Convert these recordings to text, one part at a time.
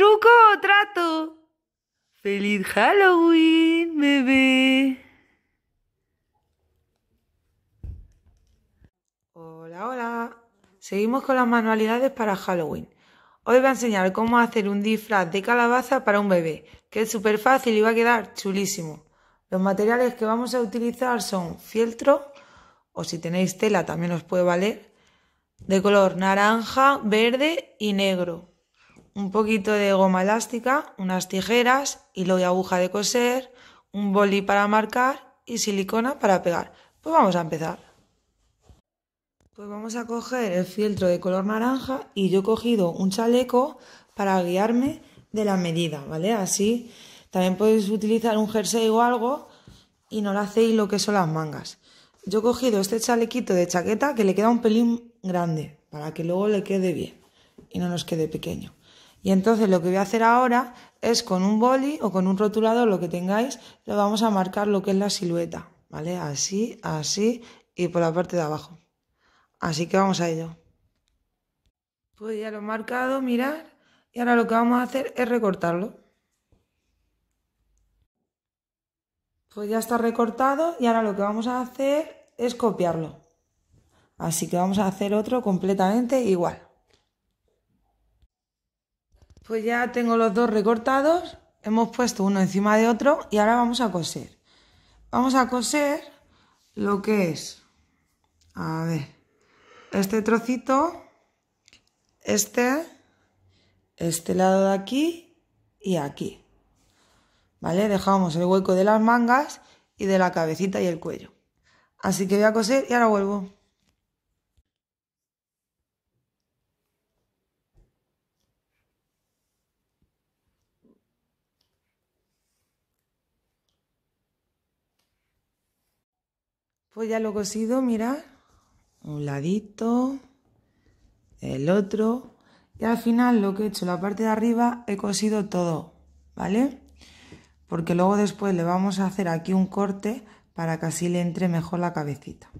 ¿Truco o trato? Feliz Halloween, bebé. Hola, hola. Seguimos con las manualidades para Halloween. Hoy voy a enseñar cómo hacer un disfraz de calabaza para un bebé, que es súper fácil y va a quedar chulísimo. Los materiales que vamos a utilizar son fieltro, o si tenéis tela también os puede valer, de color naranja, verde y negro un poquito de goma elástica, unas tijeras, hilo y aguja de coser, un boli para marcar y silicona para pegar. Pues vamos a empezar. Pues vamos a coger el fieltro de color naranja y yo he cogido un chaleco para guiarme de la medida, ¿vale? Así también podéis utilizar un jersey o algo y no le hacéis lo que son las mangas. Yo he cogido este chalequito de chaqueta que le queda un pelín grande para que luego le quede bien y no nos quede pequeño. Y entonces lo que voy a hacer ahora es con un boli o con un rotulador, lo que tengáis, lo vamos a marcar lo que es la silueta, ¿vale? Así, así y por la parte de abajo. Así que vamos a ello. Pues ya lo he marcado, mirar. Y ahora lo que vamos a hacer es recortarlo. Pues ya está recortado y ahora lo que vamos a hacer es copiarlo. Así que vamos a hacer otro completamente igual. Pues ya tengo los dos recortados, hemos puesto uno encima de otro y ahora vamos a coser. Vamos a coser lo que es, a ver, este trocito, este, este lado de aquí y aquí. ¿Vale? Dejamos el hueco de las mangas y de la cabecita y el cuello. Así que voy a coser y ahora vuelvo. Pues ya lo he cosido, mirad, un ladito, el otro, y al final lo que he hecho, la parte de arriba, he cosido todo, ¿vale? Porque luego después le vamos a hacer aquí un corte para que así le entre mejor la cabecita.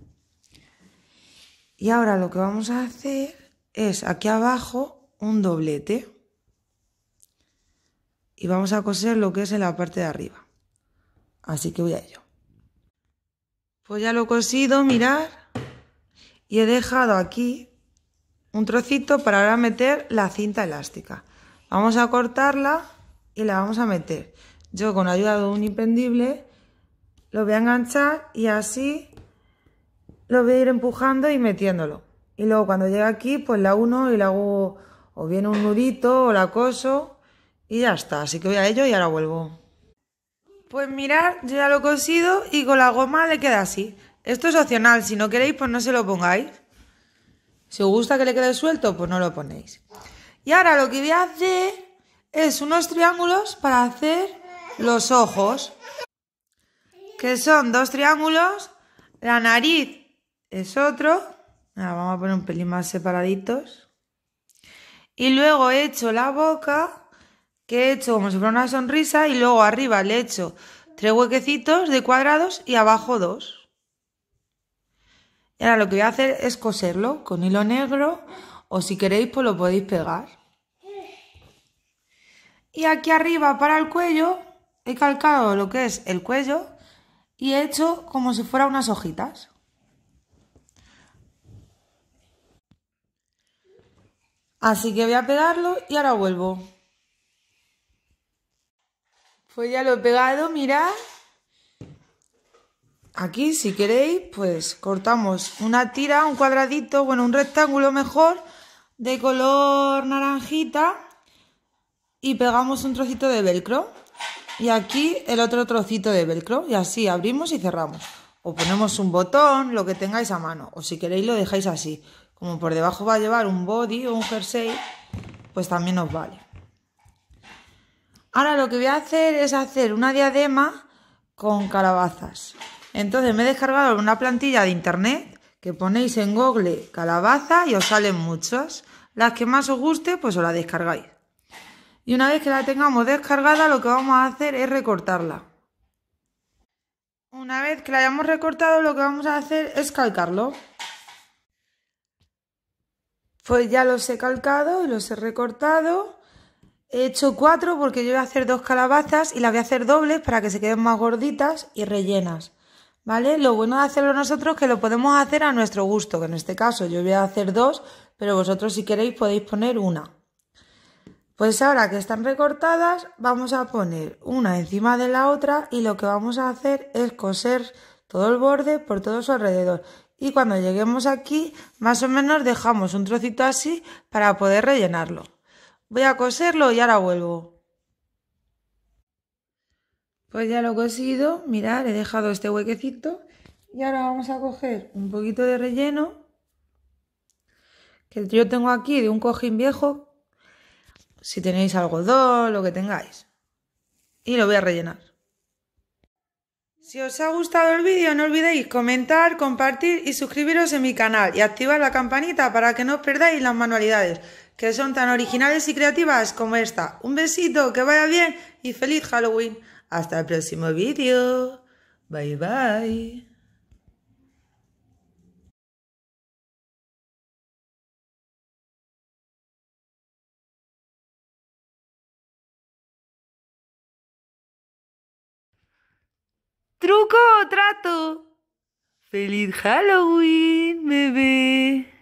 Y ahora lo que vamos a hacer es aquí abajo un doblete. Y vamos a coser lo que es en la parte de arriba. Así que voy a ello. Pues ya lo he cosido, mirar, Y he dejado aquí un trocito para ahora meter la cinta elástica. Vamos a cortarla y la vamos a meter. Yo con ayuda de un impendible lo voy a enganchar y así lo voy a ir empujando y metiéndolo. Y luego cuando llegue aquí, pues la uno y la hago o viene un nudito o la coso y ya está. Así que voy a ello y ahora vuelvo. Pues mirad, yo ya lo he cosido y con la goma le queda así. Esto es opcional, si no queréis pues no se lo pongáis. Si os gusta que le quede suelto, pues no lo ponéis. Y ahora lo que voy a hacer es unos triángulos para hacer los ojos. Que son dos triángulos, la nariz es otro. vamos a poner un pelín más separaditos. Y luego he hecho la boca que he hecho como si fuera una sonrisa y luego arriba le he hecho tres huequecitos de cuadrados y abajo dos. Y ahora lo que voy a hacer es coserlo con hilo negro o si queréis pues lo podéis pegar. Y aquí arriba para el cuello he calcado lo que es el cuello y he hecho como si fuera unas hojitas. Así que voy a pegarlo y ahora vuelvo. Pues ya lo he pegado, mirad. Aquí, si queréis, pues cortamos una tira, un cuadradito, bueno, un rectángulo mejor, de color naranjita. Y pegamos un trocito de velcro. Y aquí el otro trocito de velcro. Y así abrimos y cerramos. O ponemos un botón, lo que tengáis a mano. O si queréis lo dejáis así. Como por debajo va a llevar un body o un jersey, pues también os vale. Ahora lo que voy a hacer es hacer una diadema con calabazas. Entonces me he descargado una plantilla de internet que ponéis en Google calabaza y os salen muchas. Las que más os guste, pues os la descargáis. Y una vez que la tengamos descargada, lo que vamos a hacer es recortarla. Una vez que la hayamos recortado, lo que vamos a hacer es calcarlo. Pues ya los he calcado y los he recortado. He hecho cuatro porque yo voy a hacer dos calabazas y las voy a hacer dobles para que se queden más gorditas y rellenas. ¿Vale? Lo bueno de hacerlo nosotros es que lo podemos hacer a nuestro gusto, que en este caso yo voy a hacer dos, pero vosotros si queréis podéis poner una. Pues ahora que están recortadas, vamos a poner una encima de la otra y lo que vamos a hacer es coser todo el borde por todo su alrededor. Y cuando lleguemos aquí, más o menos dejamos un trocito así para poder rellenarlo. Voy a coserlo y ahora vuelvo. Pues ya lo he cosido, mirad, he dejado este huequecito y ahora vamos a coger un poquito de relleno que yo tengo aquí de un cojín viejo, si tenéis algodón, lo que tengáis. Y lo voy a rellenar. Si os ha gustado el vídeo no olvidéis comentar, compartir y suscribiros en mi canal y activar la campanita para que no os perdáis las manualidades que son tan originales y creativas como esta. Un besito, que vaya bien y feliz Halloween. Hasta el próximo vídeo. Bye bye. Truco o trato. Feliz Halloween, bebé.